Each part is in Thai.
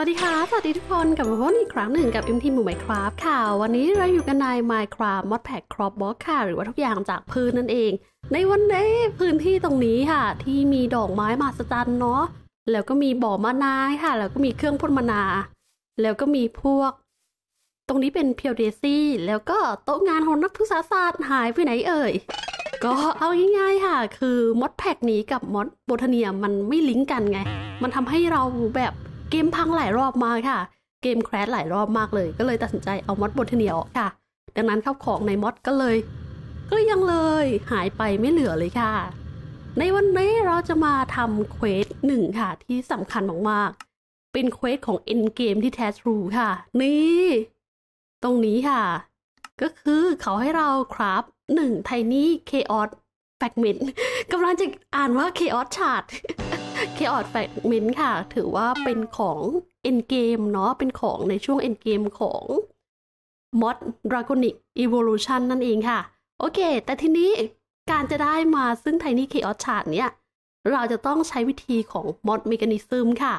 สวัสดีค่ะ สวัสดีทุกคนกลับมาพบอีกครั้งหนึ่งกับเอหมู่มูไมคร a f ค่ะ วันนี้เราอยู่กันใน Minecraft Mod Pack Crop Box ค่ะ หรือว่าทุกอย่างจากพื้นนั่นเอง ในวันนี้พื้นที่ตรงนี้ค่ะ ที่มีดอกไม้มาสจันเนาะ แล้วก็มีบ่อมะนาค่ะ แล้วก็มีเครื่องพ่นมะนา แล้วก็มีพวก ตรงนี้เป็นเพียวเดซี่ แล้วก็โต๊ะงานของนักพฤกษาศาสตร์หายไปไหนเอ่ย ก็เอาง่ายๆค่ะ คือมอดแพคกนี้กับมอดโบทเนียมันไม่ลิงก์กันไง มันทำให้เราแบบเกมพังหลายรอบมากค่ะ เกมแครชหลายรอบมากเลย ก็เลยตัดสินใจเอามอดบนเทเนียออกค่ะ ดังนั้นข้าวของในมอดก็เลย ก็ยังเลยหายไปไม่เหลือเลยค่ะ ในวันนี้เราจะมาทำเควสหนึ่งค่ะที่สำคัญมากๆ เป็นเควสของเอ็นเกมที่แท้ทรูค่ะ นี่ ตรงนี้ค่ะ ก็คือเขาให้เราครับหนึ่งไทนี่เคออสแฟกมินกำลังจะอ่านว่า เคออสชาร์ดเคออสแฟกมินค่ะ ถือว่าเป็นของ เอ็นเกมเนาะเป็นของในช่วงเอ็นเกมของมอสดราโกนิกอีโวลูชันนั่นเองค่ะ โอเค แต่ทีนี้การจะได้มาซึ่งไทนี่เคออสชาร์ดเนี่ยเราจะต้องใช้วิธีของมอสเมกานิซึมค่ะ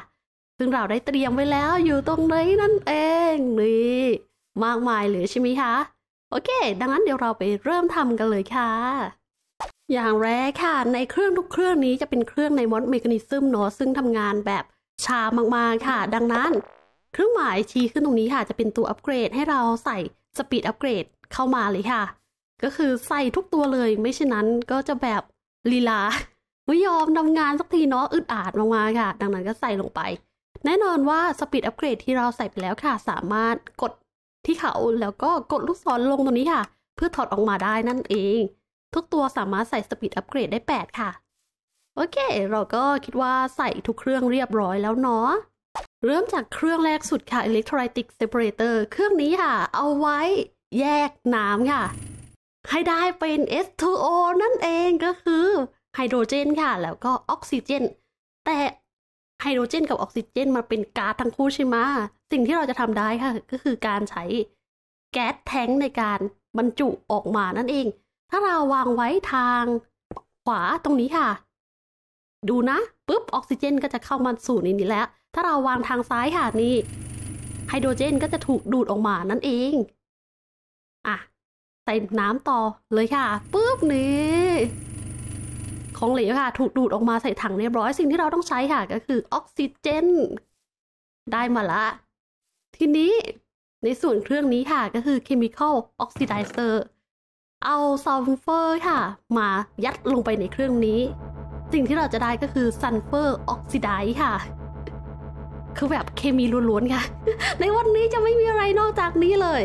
ซึ่งเราได้เตรียมไว้แล้วอยู่ตรงไหนนั่นเองนี่มากมายเลยใช่ไหมคะ โอเคดังนั้นเดี๋ยวเราไปเริ่มทำกันเลยค่ะอย่างแรกค่ะในเครื่องทุกเครื่องนี้จะเป็นเครื่องในมอสเมกานิซึมเนาะซึ่งทำงานแบบช้ามากๆค่ะ ดังนั้น เครื่องหมายชี้ขึ้นตรงนี้ค่ะจะเป็นตัวอัปเกรดให้เราใส่สปีดอัปเกรดเข้ามาเลยค่ะ ก็คือใส่ทุกตัวเลยไม่เช่นนั้นก็จะแบบลีลาไม่ยอมทำงานสักทีเนาะอึดอัดมากๆค่ะ ดังนั้นก็ใส่ลงไป แน่นอนว่าสปีดอัปเกรด ที่เราใส่ไปแล้วค่ะ สามารถกดที่เขาแล้วก็กดลูกศรลงตรงนี้ค่ะ เพื่อถอดออกมาได้นั่นเองทุกตัวสามารถใส่สปีดอัปเกรดได้ 8 ค่ะ โอเค เราก็คิดว่าใส่ทุกเครื่องเรียบร้อยแล้วเนาะเริ่มจากเครื่องแรกสุดค่ะ Electrolytic Separator เครื่องนี้ค่ะ เอาไว้แยกน้ำค่ะ ให้ได้เป็น S2O นั่นเองก็คือไฮโดรเจนค่ะ แล้วก็ออกซิเจน แต่ไฮโดรเจนกับออกซิเจนมาเป็นก๊าซทั้งคู่ใช่ไหมสิ่งที่เราจะทำได้ค่ะ ก็คือการใช้แก๊สแท้งในการบรรจุออกมานั่นเองถ้าเราวางไว้ทางขวาตรงนี้ค่ะ ดูนะปุ๊บออกซิเจนก็จะเข้ามาสู่ในนี้แล้ว ถ้าเราวางทางซ้ายค่ะนี่ไฮโดรเจนก็จะถูกดูดออกมานั่นเองอ่ะใส่น้ำต่อเลยค่ะปุ๊บนี่ของเหลวค่ะ ถูกดูดออกมาใส่ถังเรียบร้อย สิ่งที่เราต้องใช้ค่ะก็คือออกซิเจน ได้มาละ ทีนี้ ในส่วนเครื่องนี้ค่ะก็คือ chemical oxidizer เอาซัลเฟอร์ค่ะ มายัดลงไปในเครื่องนี้ สิ่งที่เราจะได้ก็คือซัลเฟอร์ออกซิไดซ์ค่ะ คือแบบเคมีล้วนๆค่ะ ในวันนี้จะไม่มีอะไรนอกจากนี้เลย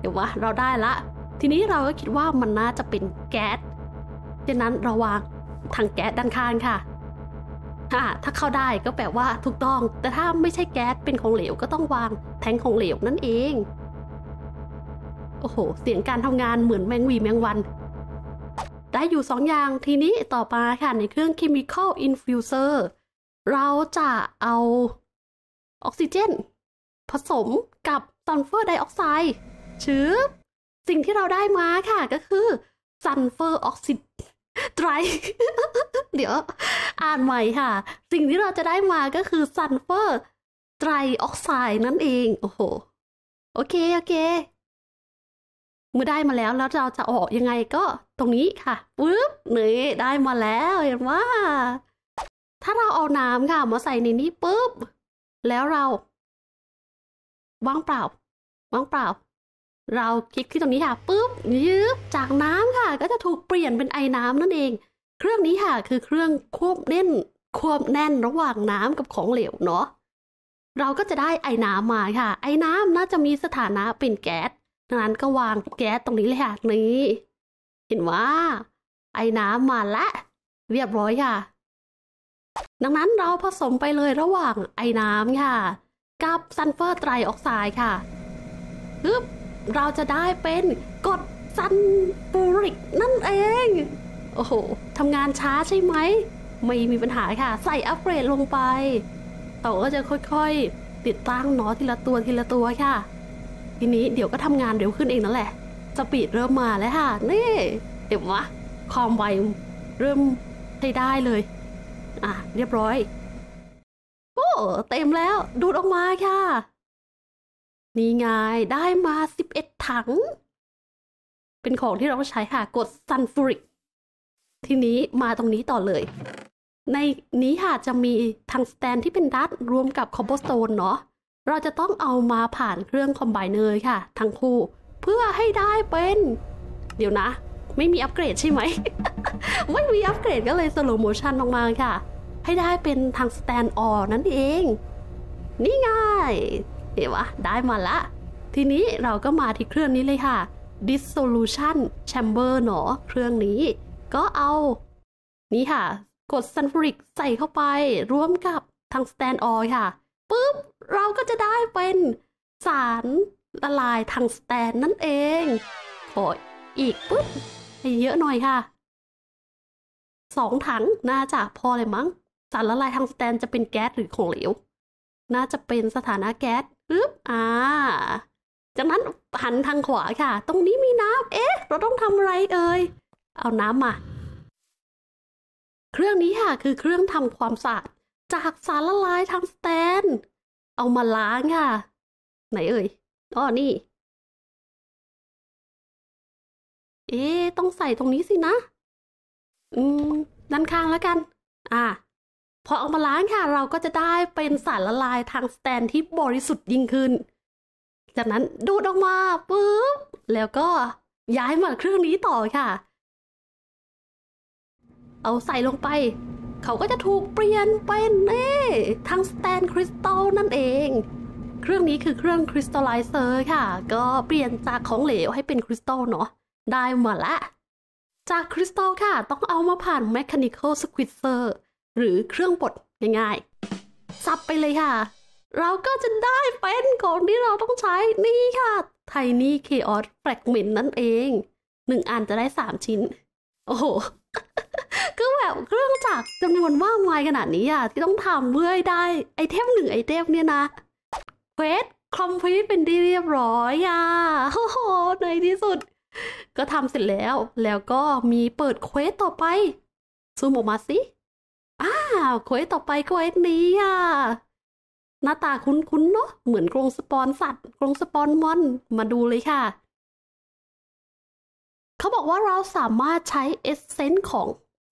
เดี๋ยววะเราได้ละ ทีนี้เราก็คิดว่ามันน่าจะเป็นแก๊สดังนั้นเราวางถังแก๊สด้านข้างค่ะถ้าถ้าเข้าได้ก็แปลว่าถูกต้อง แต่ถ้าไม่ใช่แก๊สเป็นของเหลวก็ต้องวางแทงของเหลวนั่นเองโอ้โห เสียงการทำงานเหมือนแมงวีแมงวัน ได้อยู่สองอย่างทีนี้ต่อมาค่ะในเครื่อง Chemical Infuser เราจะเอาออกซิเจนผสมกับซัลเฟอร์ไดออกไซด์ชื้อสิ่งที่เราได้มาค่ะก็คือซัลเฟอร์ออกซิไตรเดี๋ยวอ่านใหม่ค่ะ สิ่งที่เราจะได้มาก็คือซัลเฟอร์ไตรออกไซด์นั่นเอง โอ้โห โอเค โอเคเมื่อได้มาแล้วแล้วเราจะออกยังไงก็ตรงนี้ค่ะปึ๊บนี่ได้มาแล้วเห็นว่าถ้าเราเอาน้ำค่ะ มาใส่ในนี้ปึ๊บ แล้วเราว่างเปล่าว่างเปล่า เราคลิกที่ตรงนี้ค่ะปึ๊บยืบจากน้ำค่ะ ก็จะถูกเปลี่ยนเป็นไอน้ำนั่นเอง เครื่องนี้ค่ะ คือเครื่องควบแน่น ควบแน่นระหว่างน้ำกับของเหลวเนาะเราก็จะได้ไอน้ำมาค่ะ ไอน้ำน่าจะมีสถานะเป็นแก๊สดังนั้นก็วางแก๊สตรงนี้เลยค่ะนี้ เห็นว่า ไอ้น้ำมาละ เรียบร้อยค่ะ ดังนั้นเราผสมไปเลยระหว่างไอ้น้ำค่ะ กับซัลเฟอร์ไตรออกไซด์ค่ะปึ๊บเราจะได้เป็นกรดซัลฟูริกนั่นเอง โอ้โหทำงานช้าใช่ไหม ไม่มีปัญหาค่ะ ใส่อัพเกรดลงไป ต่อก็จะค่อยๆ ติดตั้งเนาะทีละตัวทีละตัวค่ะทีนี้เดี๋ยวก็ทำงานเร็วขึ้นเองนั่นแหละ สปีดเริ่มมาแล้วค่ะ นี่เด็มวะความไวเริ่มใช้ได้เลย อ่ะ เรียบร้อยโอ้เต็มแล้ว ดูดออกมาค่ะ นี่ไง ได้มาสิบเอ็ดถัง เป็นของที่เราใช้ค่ะ กดซันฟูริก ทีนี้มาตรงนี้ต่อเลย ในนี้ค่ะจะมีทางสแตนที่เป็นดัตรวมกับคอมโบสโตนเนาะเราจะต้องเอามาผ่านเครื่องคอมไบเนอร์ค่ะ ทั้งคู่ เพื่อให้ได้เป็น เดี๋ยวนะ ไม่มีอัปเกรดใช่ไหมไม่มีอัปเกรดก็เลยสโลโมชันออกมาค่ะ ให้ได้เป็นทางสแตนออนั่นเอง นี่ไงเห็นวะได้มาละ ทีนี้เราก็มาที่เครื่องนี้เลยค่ะ dissolution chamber หนอเครื่องนี้ ก็เอานี่ค่ะ กดซันฟริกใส่เข้าไป ร่วมกับทางสแตนออค่ะปุ๊บเราก็จะได้เป็นสารละลายทางสแตนนั่นเองขออีกปุ๊บให้เยอะหน่อยค่ะ สองถังน่าจะพอเลยมั้ง สารละลายทางสแตนจะเป็นแก๊สหรือของเหลว น่าจะเป็นสถานะแก๊สปึ๊บอ่า จากนั้นหันทางขวาค่ะ ตรงนี้มีน้ำ เอ๊ะ เราต้องทำอะไรเอ่ย เอาน้ำมา เครื่องนี้ค่ะ คือเครื่องทำความสะอาดจากสารละลายทางสแตน เอามาล้างค่ะ ไหนเอ่ยอ้อนี่ เอ๊ต้องใส่ตรงนี้สินะ อืมด้านข้างแล้วกัน อ่าพอเอามาล้างค่ะ เราก็จะได้เป็นสารละลายทางสแตนที่บริสุทธิ์ยิ่งขึ้น จากนั้นดูดออกมาปุ๊บแล้วก็ ย้ายมาเครื่องนี้ต่อค่ะ เอาใส่ลงไปเขาก็จะถูกเปลี่ยนเป็นเน่ทั้งสแตนคริสตัลนั่นเอง เครื่องนี้คือเครื่องคริสตัลไลเซอร์ค่ะ ก็เปลี่ยนจากของเหลวให้เป็นคริสตัลเนาะได้มาละจากคริสตัลค่ะ ต้องเอามาผ่านชชี h น n i ลสควิ u เซอร์หรือเครื่องบดง่ายๆ ซับไปเลยค่ะ เราก็จะได้เป็นของที่เราต้องใช้นี่ค่ะ ไทนี่เคออสแฟกเมนต์นั่นเอง หนึ่งอันจะได้สามชิ้น โอ้โหก็แบบเครื่องจักรจำนวนมากมายขนาดนี้อ่ะที่ต้องทำเพื่อได้ไอเทมหนึ่งไอเทมเนี่ยนะเควสคอมพลีทเป็นที่เรียบร้อยอ่ะโอ้โหในที่สุด ก็ทำเสร็จแล้วแล้วก็มีเปิดเควสต่อไปซูมออกมาสิอ้าวเควสต่อไปเควสนี้อ่ะ หน้าตาคุ้นๆเนาะเหมือนกรงสปอนสัตว์กรงสปอนมอนมาดูเลยค่ะเขาบอกว่าเราสามารถใช้เอสเซนต์ของ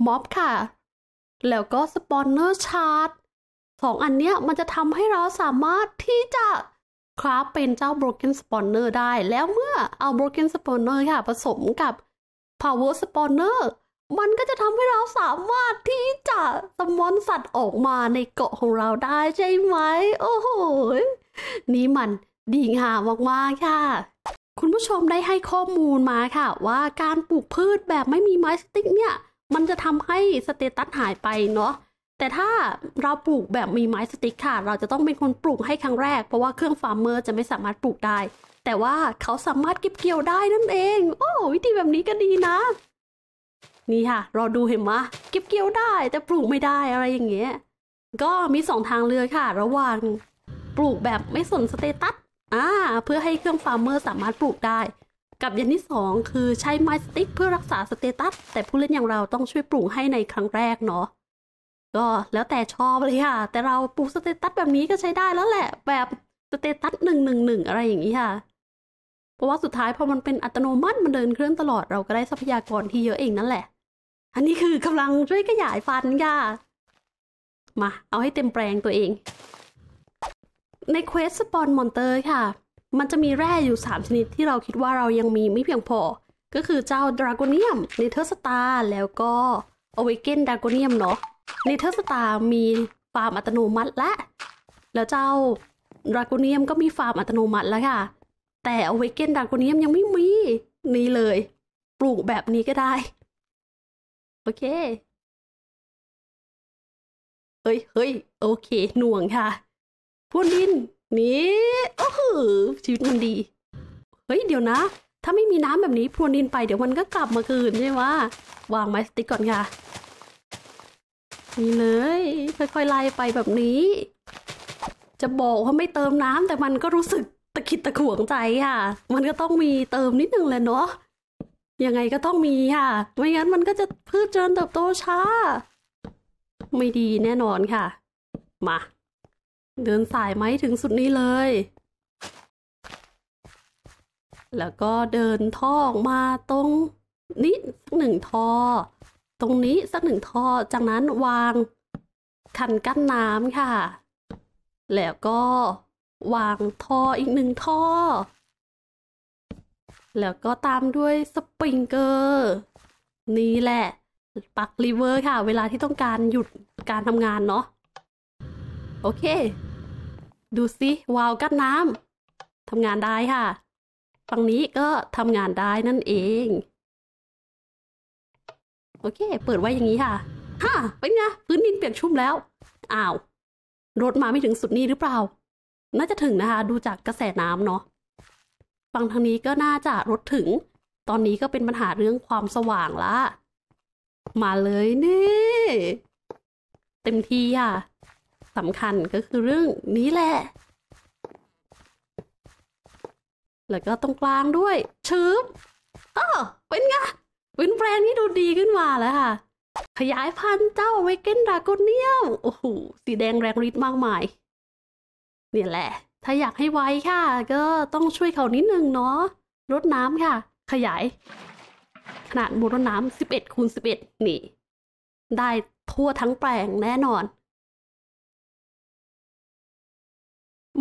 ม็อบค่ะ แล้วก็สปอนเนอร์ชาร์ตสองอันเนี้ยมันจะทำให้เราสามารถที่จะคราฟเป็นเจ้า broken spawner ได้แล้วเมื่อเอา broken spawner ค่ะ ผสมกับ power spawner มันก็จะทำให้เราสามารถที่จะสมอนสัตว์ออกมาในเกาะของเราได้ใช่ไหม โอ้โห นี่มันดีงามมาก ๆ ค่ะคุณผู้ชมได้ให้ข้อมูลมาค่ะ ว่าการปลูกพืชแบบไม่มีไม้สติ๊กเนี่ย มันจะทำให้สเตตัสหายไปเนาะแต่ถ้าเราปลูกแบบมีไม้สติ๊กค่ะ เราจะต้องเป็นคนปลูกให้ครั้งแรกเพราะว่าเครื่องฟาร์มเมอร์ จะไม่สามารถปลูกได้ แต่ว่าเขาสามารถเก็บเกี่ยวได้นั่นเอง โอ้วิธีแบบนี้ก็ดีนะ นี่ค่ะเราดูเห็นไหมเก็บเกี่ยวได้แต่ปลูกไม่ได้อะไรอย่างเงี้ยก็มีสองทางเลือกค่ะระหว่างปลูกแบบไม่สนสเตตัส่าเพื่อให้เครื่องฟาร์มเมอร์สามารถปลูกได้ กับอย่างที่2คือใช้ไม้สติ๊กเพื่อรักษาสเตตัส แต่ผู้เล่นอย่างเราต้องช่วยปลูกให้ในครั้งแรกเนาะ ก็แล้วแต่ชอบเลยค่ะ แต่เราปลูกสเตตัสแบบนี้ก็ใช้ได้แล้วแหละ แบบสเตตัสหนึ่งหนึ่งหนึ่งอะไรอย่างนี้ค่ะ เพราะว่าสุดท้ายพอมันเป็นอัตโนมัติมันเดินเครื่องตลอดเราก็ได้ทรัพยากรที่เยอะเองนั่นแหละ อันนี้คือกำลังช่วยขยายฟันค่ะมาเอาให้เต็มแปลงตัวเองในเควสสปอนมอนเตอร์ค่ะ มันจะมีแร่อยู่ 3 ชนิดที่เราคิดว่าเรายังมีไม่เพียงพอ ก็คือเจ้าดราโกเนียมเนเธอร์สตาร์แล้วก็อเวเกนดราโกเนียมเนาะนเธอร์สตาร์มีฟาร์มอัตโนมัติและแล้วเจ้าดราโกเนียมก็มีฟาร์มอัตโนมัติแล้วค่ะ แต่อเวเกนดราโกเนียมยังไม่มี นี่เลยปลูกแบบนี้ก็ได้ โอเค เฮ้ยเฮ้ยโอเค หน่วงค่ะพูนดินนี่โอ้โหชีวิตมันดี เฮ้ยเดี๋ยวนะ ถ้าไม่มีน้ำแบบนี้พรวนดินไปเดี๋ยวมันก็กลับมาคืนใช่ไหมวางไม้สติกก่อนค่ะนี่เลยค่อยๆไล่ไปแบบนี้ จะบอกว่าไม่เติมน้ำแต่มันก็รู้สึกตะขิดตะขวงใจค่ะ มันก็ต้องมีเติมนิดนึงแหละเนาะยังไงก็ต้องมีค่ะไม่งั้นมันก็จะพืชเจริญเติบโตช้า ไม่ดีแน่นอนค่ะ มาเดินสายไหมถึงสุดนี้เลย แล้วก็เดินท่อออกมาตรง นี้สักหนึ่งท่อตรงนี้สักหนึ่งท่อ จากนั้นวางคันกั้นน้ำค่ะ แล้วก็วางท่ออีกหนึ่งท่อ แล้วก็ตามด้วยสปริงเกอร์ นี่แหละปักรีเวอร์ค่ะ เวลาที่ต้องการหยุดการทำงานเนาะโอเคดูสิ วาล์วกั้นน้ำทำงานได้ค่ะ ฝั่งนี้ก็ทำงานได้นั่นเองโอเค เปิดไว้อย่างนี้ค่ะฮ่าเป็นไงพื้นดินเปียกชุ่มแล้วอ้าว รถมาไม่ถึงสุดนี้หรือเปล่า น่าจะถึงนะคะ ดูจากกระแสน้ำเนาะฝั่งทางนี้ก็น่าจะรถถึง ตอนนี้ก็เป็นปัญหาเรื่องความสว่างละ มาเลยนี่ เต็มที่ค่ะสำคัญก็คือเรื่องนี้แหละ แล้วก็ตรงกลางด้วย ชื้บเออเป็นไงเป็นแลงนที่ดูดีขึ้นมาแล้วค่ะ ขยายพันธุ์เจ้าเวเกนดากอนเนียมโอ้โห สีแดงแรงฤทธิ์มากมาย เนี่ยแหละ ถ้าอยากให้ไวค่ะ ก็ต้องช่วยเขานิดนึงเนาะ รดน้ำค่ะ ขยาย ขนาดมูลน้ำสิบเอ็ดคูณ็ดนี่ ได้ทั่วทั้งแปลงแน่นอน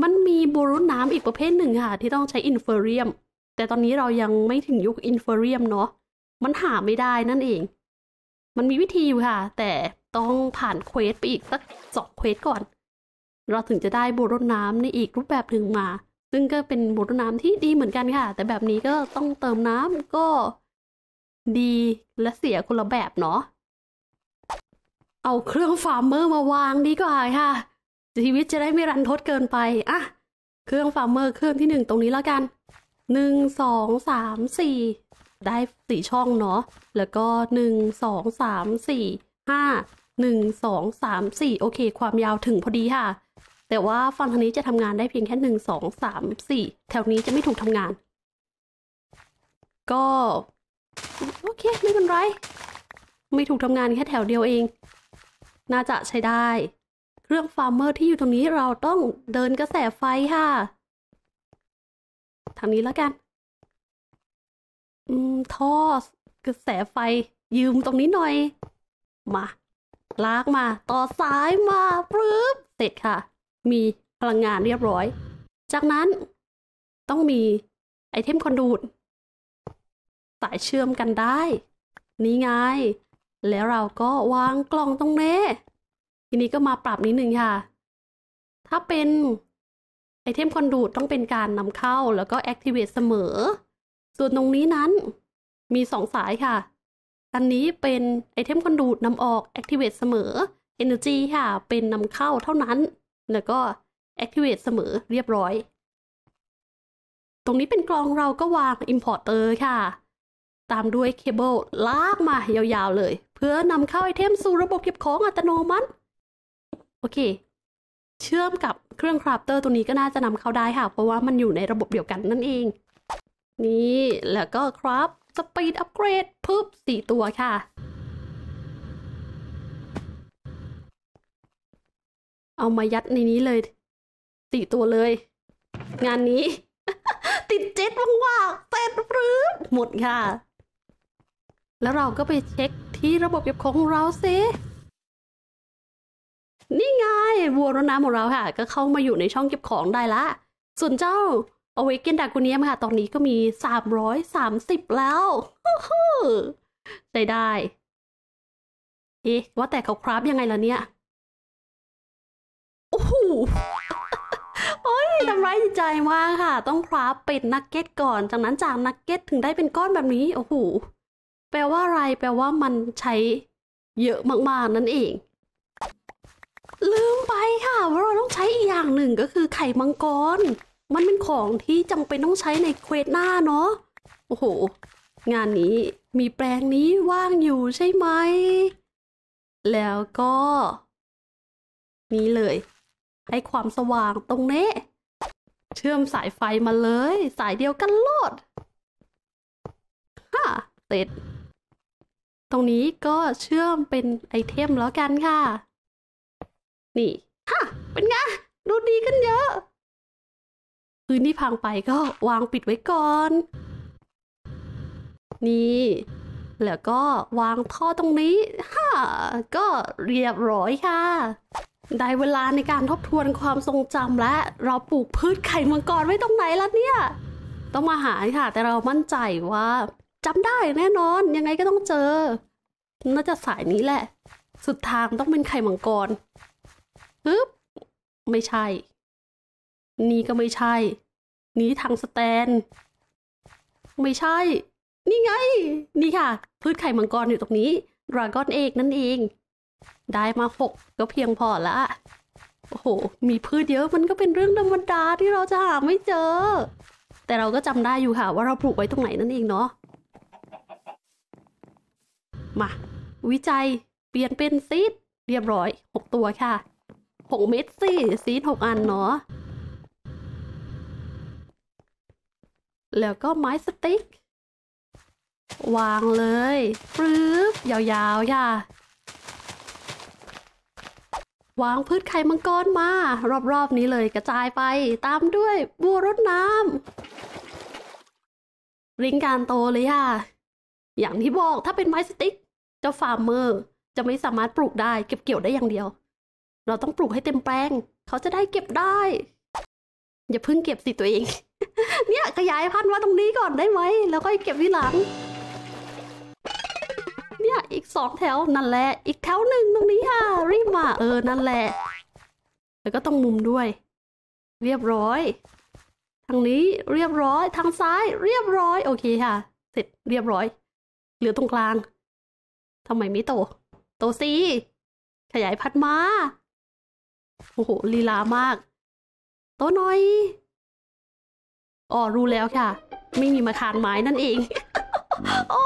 มันมีบูรุษน้ำอีกประเภทหนึ่งค่ะ ที่ต้องใช้อินเฟอเรียม แต่ตอนนี้เรายังไม่ถึงยุคอินเฟอเรียมเนาะมันหาไม่ได้นั่นเอง มันมีวิธีอยู่ค่ะ แต่ต้องผ่านเควสไปอีกสักสองเควสก่อน เราถึงจะได้บูรุษน้ำในอีกรูปแบบหนึ่งมา ซึ่งก็เป็นบูรุษน้ำที่ดีเหมือนกันค่ะ แต่แบบนี้ก็ต้องเติมน้ำก็ดีและเสียคนละแบบเนาะเอาเครื่องฟาร์มเมอร์มาวางดีกว่าค่ะชีวิตจะได้ไม่รันทดเกินไป อ่ะ เครื่องฟาร์มเมอร์เครื่องที่หนึ่งตรงนี้แล้วกัน หนึ่งสองสามสี่ได้สี่ช่องเนาะ แล้วก็หนึ่งสองสามสี่ห้าหนึ่งสองสามสี่โอเค ความยาวถึงพอดีค่ะ แต่ว่าฟังทางนี้จะทำงานได้เพียงแค่หนึ่งสองสามสี่แถวนี้จะไม่ถูกทำงาน ก็โอเคไม่เป็นไร ไม่ถูกทำงานแค่แถวเดียวเอง น่าจะใช้ได้เรื่องฟาร์มเมอร์ที่อยู่ตรงนี้เราต้องเดินกระแสไฟค่ะ ทางนี้แล้วกัน อืมท่อกระแสไฟยืมตรงนี้หน่อย มา ลากมาต่อสายมาปึ๊บเสร็จค่ะ มีพลังงานเรียบร้อย จากนั้นต้องมีไอเทมคอนดูด สายเชื่อมกันได้ นี่ไง แล้วเราก็วางกล่องตรงนี้ทีนี้ก็มาปรับนิดนึงค่ะ ถ้าเป็นไอเทมคอนดูดต้องเป็นการนำเข้าแล้วก็แอคทีเวตเสมอส่วนตรงนี้นั้นมีสองสายค่ะ อันนี้เป็นไอเทมคอนดูดนำออกแอคทีเวตเสมอ energy ค่ะ เป็นนำเข้าเท่านั้น แล้วก็แอคทีเวตเสมอเรียบร้อย ตรงนี้เป็นกรองเราก็วาง importer ค่ะ ตามด้วยเคเบิลลากมายาวๆ เลย เพื่อนำเข้าไอเทมสู่ระบบเก็บของอัตโนมัติโอเค เชื่อมกับเครื่องคราฟเตอร์ตัวนี้ก็น่าจะนำเข้าได้ค่ะ เพราะว่ามันอยู่ในระบบเดียวกันนั่นเอง นี่ แล้วก็ครับสปีดอัปเกรดปุ๊บสี่ตัวค่ะ เอามายัดในนี้เลย สี่ตัวเลย งานนี้ ติดเจ็ตว่างๆเต็ดรื้อหมดค่ะ แล้วเราก็ไปเช็คที่ระบบเก็บของเราซินี่ไงวัวรดน้ำของเราค่ะ ก็เข้ามาอยู่ในช่องเก็บของได้ละ ส่วนเจ้าเอาไว้เกนดากูเนียมค่ะตอนนี้ก็มีสสาามมร้อยสิบแล้วใช้ได้เอ๊ะว่าแต่เขาคราฟยังไงล่ะเนี่ยโอ้โหโอ้ยทำร้ายจิตใจมากค่ะ ต้องคราฟเป็ดนักเก็ตก่อน จากนั้นจากนักเก็ตถึงได้เป็นก้อนแบบนี้โอ้โหแปลว่าอะไร แปลว่ามันใช้ เยอะมากๆนั่นเองลืมไปค่ะ ว่าเราต้องใช้อีกอย่างหนึ่งก็คือไข่มังกรมันเป็นของที่จำเป็นต้องใช้ในเควสหน้าเนาะโอ้โห งานนี้มีแปลงนี้ว่างอยู่ใช่ไหม แล้วก็ นี่เลย ให้ความสว่างตรงนี้ เชื่อมสายไฟมาเลย สายเดียวกันโลดฮ่าเสร็จ ตรงนี้ก็เชื่อมเป็นไอเทมแล้วกันค่ะนี่ฮะเป็นไงดูดีขึ้นเยอะ พื้นที่พังไปก็วางปิดไว้ก่อน นี่ แล้วก็วางท่อตรงนี้ฮ่าก็เรียบร้อยค่ะ ได้เวลาในการทบทวนความทรงจำและ เราปลูกพืชไข่มังกรไว้ตรงไหนล่ะเนี่ย ต้องมาหาค่ะ แต่เรามั่นใจว่าจำได้แน่นอนยังไงก็ต้องเจอน่าจะสายนี้แหละ สุดทางต้องเป็นไข่มังกรปึ๊บไม่ใช่ นี่ก็ไม่ใช่ นี่ทางสแตน ไม่ใช่ นี่ไง นี่ค่ะ พืชไข่มังกรอยู่ตรงนี้ดราก้อนเอกนั่นเอง ได้มาหกก็เพียงพอละโอ้โห มีพืชเยอะ มันก็เป็นเรื่องธรรมดาที่เราจะหาไม่เจอ แต่เราก็จำได้อยู่ค่ะ ว่าเราปลูกไว้ตรงไหนนั่นเองเนาะ มา วิจัย เปลี่ยนเป็นซีดเรียบร้อยหกตัวค่ะหกเม็ดสิซีดหกอันเนาะ แล้วก็ไม้สติ๊ก วางเลยปลื๊บยาวๆย่าวางพืชไข่มังกรมา รอบ ๆ นี้เลย กระจายไปตามด้วย บัวรดน้ำริ้งการโตเลยค่ะ อย่างที่บอกถ้าเป็นไม้สติ๊ก เจ้าฟาร์มเมอร์ จะไม่สามารถปลูกได้เก็บเกี่ยวได้อย่างเดียวเราต้องปลูกให้เต็มแปลง เขาจะได้เก็บได้ อย่าเพิ่งเก็บสิตัวเอง เนี่ยขยายพันธุ์มาตรงนี้ก่อนได้ไหมแล้วก็เก็บที่หลัง เนี่ย อีกสองแถวนั่นแหละ อีกแถวหนึ่งตรงนี้ค่ะ รีบมาเออ นั่นแหละแล้วก็ต้องมุมด้วย เรียบร้อย ทางนี้เรียบร้อยทางซ้ายเรียบร้อย โอเคค่ะ เสร็จเรียบร้อย เหลือตรงกลางทำไมไม่โต โตสิ ขยายพัดมาโอ้โหลีลามากโตน้อยอ๋อรู้แล้วค่ะ ไม่มีมาคานไม้นั่นเอง โอ้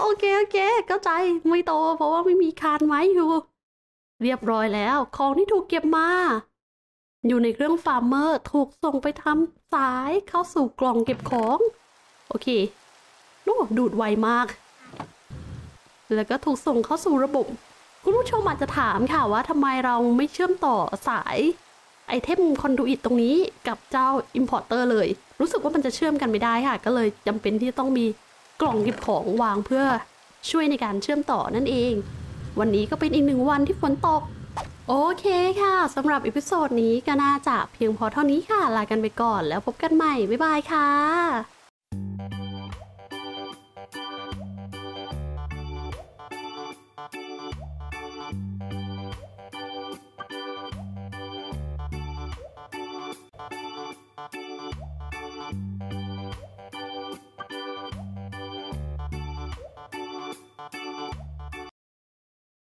โอเคโอเคเข้าใจไม่โตเพราะว่าไม่มีคานไม้อยู่ เรียบร้อยแล้ว ของที่ถูกเก็บมา อยู่ในเครื่องฟาร์มเมอร์ถูกส่งไปทำสายเข้าสู่กล่องเก็บของ โอเคโอ้ดูดไวมาก แล้วก็ถูกส่งเข้าสู่ระบบคุณผู้ชมอาจจะถามค่ะว่าทำไมเราไม่เชื่อมต่อสาย ไอเทมคอนดูอิตตรงนี้กับเจ้า Importer เลย รู้สึกว่ามันจะเชื่อมกันไม่ได้ค่ะ ก็เลยจำเป็นที่ต้องมีกล่องเก็บของวางเพื่อช่วยในการเชื่อมต่อนั่นเอง วันนี้ก็เป็นอีกหนึ่งวันที่ฝนตก โอเคค่ะสำหรับอีพิโซดนี้ก็น่าจะเพียงพอเท่านี้ค่ะ ลากันไปก่อนแล้วพบกันใหม่บ๊ายบายค่ะ